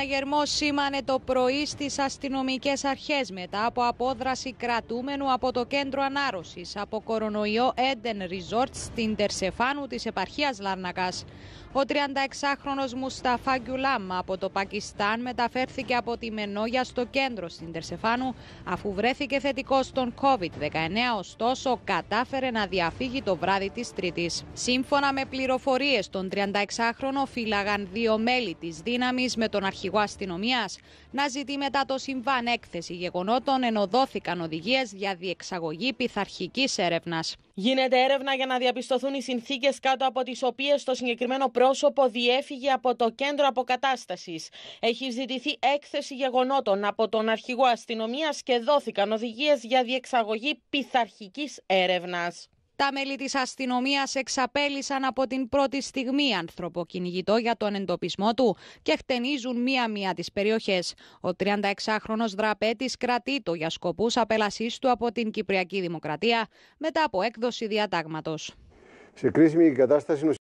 συναγερμό σήμανε το πρωί στις αστυνομικές αρχές μετά από απόδραση κρατούμενου από το κέντρο ανάρρωσης από κορονοϊό Eden Resort στην Τερσεφάνου της επαρχίας Λάρνακας. Ο 36χρονος Μουσταφά Γκιουλάμ από το Πακιστάν μεταφέρθηκε από τη Μενόγια στο κέντρο στην Τερσεφάνου αφού βρέθηκε θετικός στον COVID-19, ωστόσο κατάφερε να διαφύγει το βράδυ της Τρίτης. Σύμφωνα με πληροφορίες, τον 36χρονο φύλαγαν δύο μέλη της δύναμης με τον αρχηγό αστυνομίας να ζητεί μετά το συμβάν έκθεση γεγονότων ενώ δόθηκαν οδηγίες για διεξαγωγή πειθαρχικής έρευνας. Γίνεται έρευνα για να διαπιστωθούν οι συνθήκες κάτω από τις οποίες το συγκεκριμένο πρόσωπο διέφυγε από το κέντρο αποκατάστασης. Έχει ζητηθεί έκθεση γεγονότων από τον αρχηγό αστυνομίας και δόθηκαν οδηγίες για διεξαγωγή πειθαρχικής έρευνας. Τα μέλη της αστυνομίας εξαπέλυσαν από την πρώτη στιγμή ανθρωποκυνηγητό για τον εντοπισμό του και χτενίζουν μία-μία τις περιοχές. Ο 36 χρονος δραπέτη το για σκοπούς απελασή του από την Κυπριακή Δημοκρατία μετά από έκδοση διατάγματος. Σε κρίσιμη κατάσταση